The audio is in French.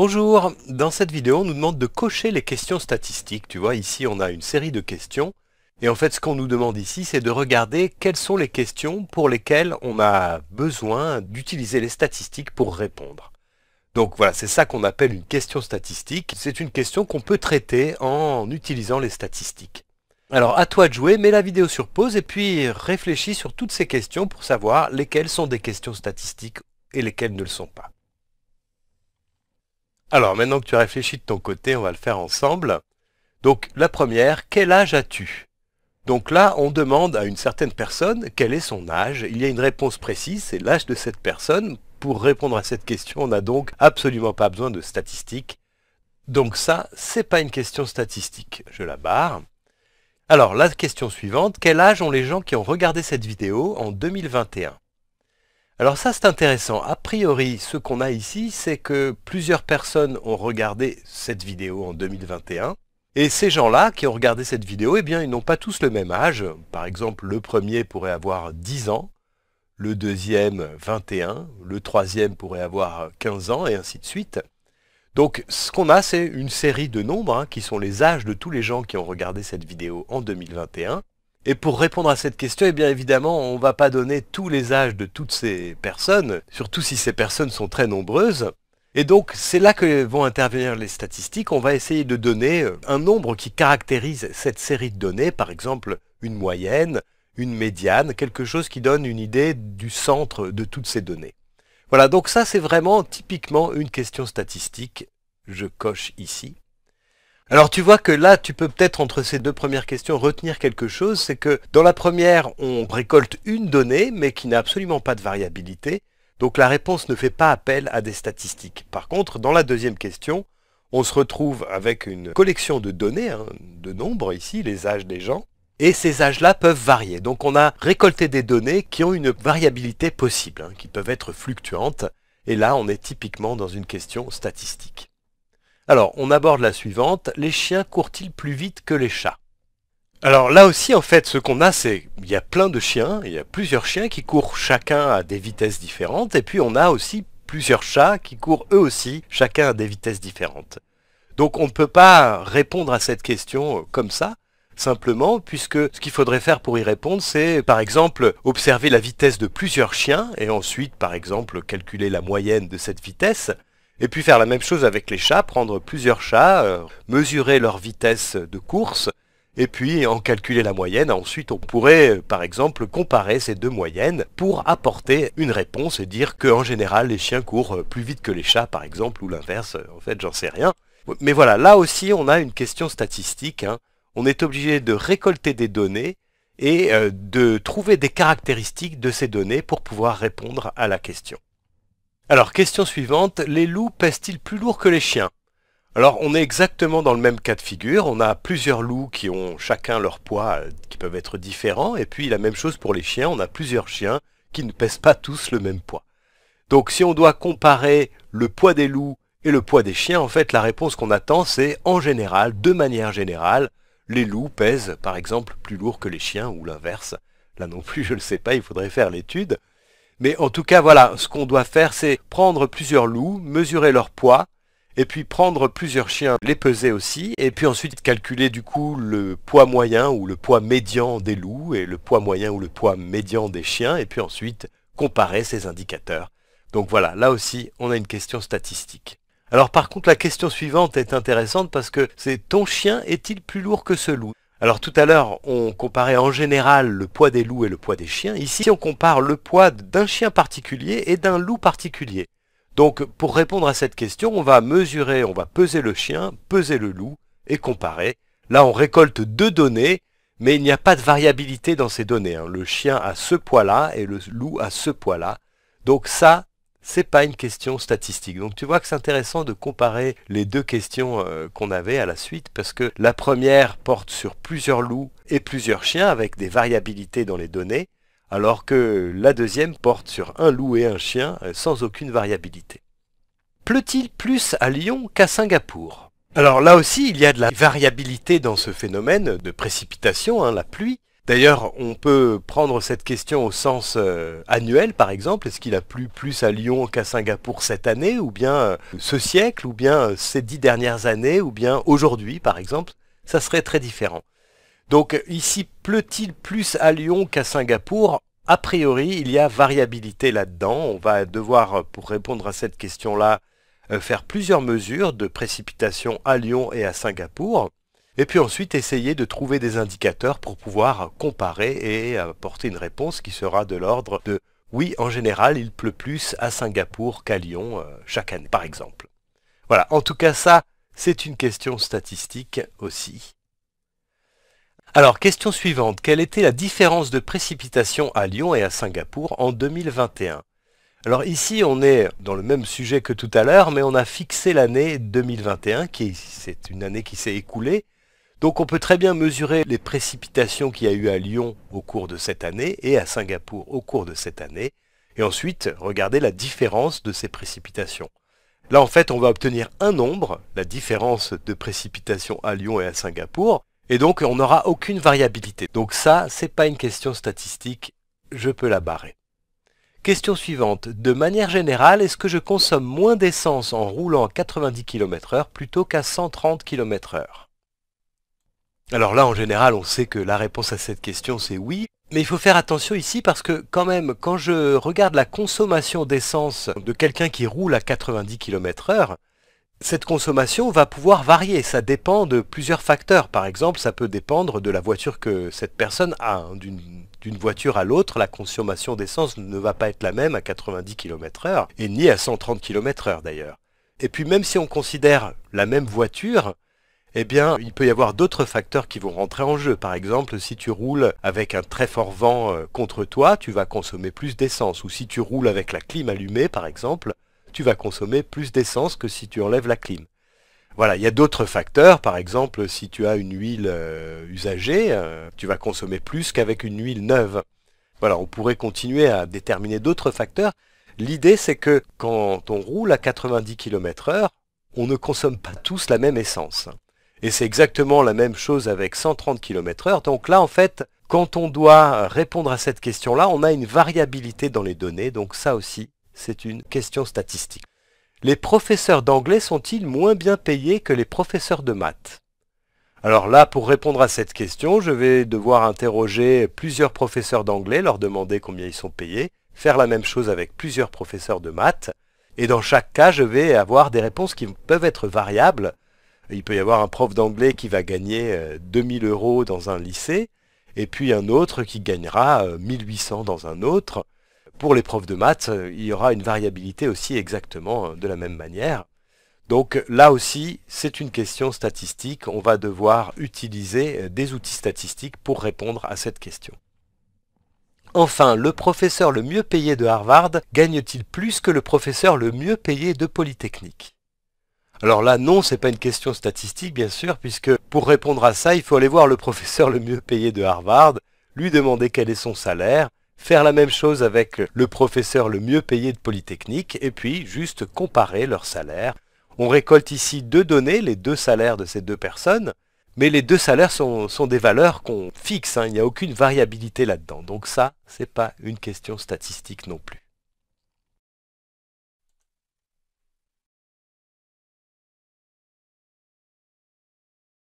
Bonjour, dans cette vidéo on nous demande de cocher les questions statistiques. Tu vois ici on a une série de questions et en fait ce qu'on nous demande ici c'est de regarder quelles sont les questions pour lesquelles on a besoin d'utiliser les statistiques pour répondre. Donc voilà, c'est ça qu'on appelle une question statistique. C'est une question qu'on peut traiter en utilisant les statistiques. Alors à toi de jouer, mets la vidéo sur pause et puis réfléchis sur toutes ces questions pour savoir lesquelles sont des questions statistiques et lesquelles ne le sont pas. Alors maintenant que tu as réfléchi de ton côté, on va le faire ensemble. Donc la première, quel âge as-tu Donc là, on demande à une certaine personne quel est son âge. Il y a une réponse précise, c'est l'âge de cette personne. Pour répondre à cette question, on n'a donc absolument pas besoin de statistiques. Donc ça, c'est pas une question statistique. Je la barre. Alors la question suivante, quel âge ont les gens qui ont regardé cette vidéo en 2021 alors ça c'est intéressant. A priori, ce qu'on a ici, c'est que plusieurs personnes ont regardé cette vidéo en 2021. Et ces gens-là qui ont regardé cette vidéo, eh bien ils n'ont pas tous le même âge. Par exemple, le premier pourrait avoir 10 ans, le deuxième 21, le troisième pourrait avoir 15 ans, et ainsi de suite. Donc ce qu'on a, c'est une série de nombres, hein, qui sont les âges de tous les gens qui ont regardé cette vidéo en 2021, et pour répondre à cette question, eh bien évidemment, on ne va pas donner tous les âges de toutes ces personnes, surtout si ces personnes sont très nombreuses. Et donc, c'est là que vont intervenir les statistiques. On va essayer de donner euh, un nombre qui caractérise cette série de données, par exemple une moyenne, une médiane, quelque chose qui donne une idée du centre de toutes ces données. Voilà, donc ça c'est vraiment typiquement une question statistique. Je coche ici. Alors tu vois que là, tu peux peut-être entre ces deux premières questions retenir quelque chose, c'est que dans la première, on récolte une donnée, mais qui n'a absolument pas de variabilité, donc la réponse ne fait pas appel à des statistiques. Par contre, dans la deuxième question, on se retrouve avec une collection de données, hein, de nombres ici, les âges des gens, et ces âges-là peuvent varier. Donc on a récolté des données qui ont une variabilité possible, hein, qui peuvent être fluctuantes, et là on est typiquement dans une question statistique. Alors, on aborde la suivante. Les chiens courent-ils plus vite que les chats alors là aussi, en fait, ce qu'on a, c'est il y a plein de chiens, il y a plusieurs chiens qui courent chacun à des vitesses différentes, et puis on a aussi plusieurs chats qui courent eux aussi chacun à des vitesses différentes. Donc on ne peut pas répondre à cette question euh, comme ça, simplement, puisque ce qu'il faudrait faire pour y répondre, c'est par exemple observer la vitesse de plusieurs chiens, et ensuite par exemple calculer la moyenne de cette vitesse, et puis faire la même chose avec les chats, prendre plusieurs chats, euh, mesurer leur vitesse de course, et puis en calculer la moyenne. Ensuite, on pourrait, euh, par exemple, comparer ces deux moyennes pour apporter une réponse et dire qu'en général, les chiens courent euh, plus vite que les chats, par exemple, ou l'inverse. En fait, j'en sais rien. Mais voilà, là aussi, on a une question statistique. Hein. On est obligé de récolter des données et de trouver des caractéristiques de ces données pour pouvoir répondre à la question. Alors, question suivante, les loups pèsent-ils plus lourds que les chiens alors on est exactement dans le même cas de figure, on a plusieurs loups qui ont chacun leur poids euh, qui peuvent être différents, et puis la même chose pour les chiens, on a plusieurs chiens qui ne pèsent pas tous le même poids. Donc si on doit comparer le poids des loups et le poids des chiens, en fait la réponse qu'on attend c'est en général, de manière générale, les loups pèsent par exemple plus lourds que les chiens ou l'inverse. Là non plus je ne sais pas, il faudrait faire l'étude. Mais en tout cas, voilà, ce qu'on doit faire, c'est prendre plusieurs loups, mesurer leur poids, et puis prendre plusieurs chiens, les peser aussi, et puis ensuite calculer du coup le poids moyen ou le poids médian des loups, et le poids moyen ou le poids médian des chiens, et puis ensuite comparer ces indicateurs. Donc voilà, là aussi, on a une question statistique. Alors par contre, la question suivante est intéressante parce que c'est ton chien est-il plus lourd que ce loup alors tout à l'heure, on comparait en général le poids des loups et le poids des chiens. Ici, on compare le poids d'un chien particulier et d'un loup particulier. Donc pour répondre à cette question, on va mesurer, on va peser le chien, peser le loup et comparer. Là, on récolte deux données, mais il n'y a pas de variabilité dans ces données. Hein. Le chien a ce poids-là et le loup a ce poids-là. Donc ça, c'est pas une question statistique. Donc tu vois que c'est intéressant de comparer les deux questions euh, qu'on avait à la suite parce que la première porte sur plusieurs loups et plusieurs chiens avec des variabilités dans les données, alors que la deuxième porte sur un loup et un chien euh, sans aucune variabilité. Pleut-il plus à Lyon qu'à Singapour alors là aussi, il y a de la variabilité dans ce phénomène de précipitation, hein, la pluie, D'ailleurs, on peut prendre cette question au sens euh, annuel, par exemple. Est-ce qu'il a plu plus à Lyon qu'à Singapour cette année, ou bien euh, ce siècle, ou bien euh, ces dix dernières années, ou bien aujourd'hui, par exemple Ça serait très différent. Donc ici, pleut-il plus à Lyon qu'à Singapour A priori, il y a variabilité là-dedans. On va devoir, pour répondre à cette question-là, faire plusieurs mesures de précipitation à Lyon et à Singapour et puis ensuite essayer de trouver des indicateurs pour pouvoir comparer et apporter une réponse qui sera de l'ordre de oui, en général, il pleut plus à Singapour qu'à Lyon euh, chaque année, par exemple. Voilà, en tout cas ça, c'est une question statistique aussi. Alors, question suivante. Quelle était la différence de précipitation à Lyon et à Singapour en 2021 Alors ici, on est dans le même sujet que tout à l'heure, mais on a fixé l'année 2021, qui c'est une année qui s'est écoulée, donc on peut très bien mesurer les précipitations qu'il y a eu à Lyon au cours de cette année et à Singapour au cours de cette année, et ensuite regarder la différence de ces précipitations. Là en fait on va obtenir un nombre, la différence de précipitations à Lyon et à Singapour, et donc on n'aura aucune variabilité. Donc ça, c'est pas une question statistique, je peux la barrer. Question suivante. De manière générale, est-ce que je consomme moins d'essence en roulant à 90 km/h plutôt qu'à 130 km/h alors là, en général, on sait que la réponse à cette question, c'est oui. Mais il faut faire attention ici parce que quand même, quand je regarde la consommation d'essence de quelqu'un qui roule à 90 km h cette consommation va pouvoir varier. Ça dépend de plusieurs facteurs. Par exemple, ça peut dépendre de la voiture que cette personne a. D'une voiture à l'autre, la consommation d'essence ne va pas être la même à 90 km h et ni à 130 km h d'ailleurs. Et puis même si on considère la même voiture, eh bien, il peut y avoir d'autres facteurs qui vont rentrer en jeu. Par exemple, si tu roules avec un très fort vent euh, contre toi, tu vas consommer plus d'essence. Ou si tu roules avec la clim allumée, par exemple, tu vas consommer plus d'essence que si tu enlèves la clim. Voilà, il y a d'autres facteurs. Par exemple, si tu as une huile euh, usagée, euh, tu vas consommer plus qu'avec une huile neuve. Voilà, on pourrait continuer à déterminer d'autres facteurs. L'idée, c'est que quand on roule à 90 km/h, on ne consomme pas tous la même essence. Et c'est exactement la même chose avec 130 km h Donc là, en fait, quand on doit répondre à cette question-là, on a une variabilité dans les données. Donc ça aussi, c'est une question statistique. Les professeurs d'anglais sont-ils moins bien payés que les professeurs de maths Alors là, pour répondre à cette question, je vais devoir interroger plusieurs professeurs d'anglais, leur demander combien ils sont payés, faire la même chose avec plusieurs professeurs de maths, et dans chaque cas, je vais avoir des réponses qui peuvent être variables, il peut y avoir un prof d'anglais qui va gagner 2000 euh, euros dans un lycée, et puis un autre qui gagnera 1800 euh, dans un autre. Pour les profs de maths, euh, il y aura une variabilité aussi exactement de la même manière. Donc là aussi, c'est une question statistique. On va devoir utiliser des outils statistiques pour répondre à cette question. Enfin, le professeur le mieux payé de Harvard gagne-t-il plus que le professeur le mieux payé de Polytechnique alors là, non, c'est pas une question statistique, bien sûr, puisque pour répondre à ça, il faut aller voir le professeur le mieux payé de Harvard, lui demander quel est son salaire, faire la même chose avec le professeur le mieux payé de Polytechnique, et puis juste comparer leurs salaires. On récolte ici deux données, les deux salaires de ces deux personnes, mais les deux salaires sont, des valeurs qu'on fixe, hein, il n'y a aucune variabilité là-dedans. Donc ça, c'est pas une question statistique non plus.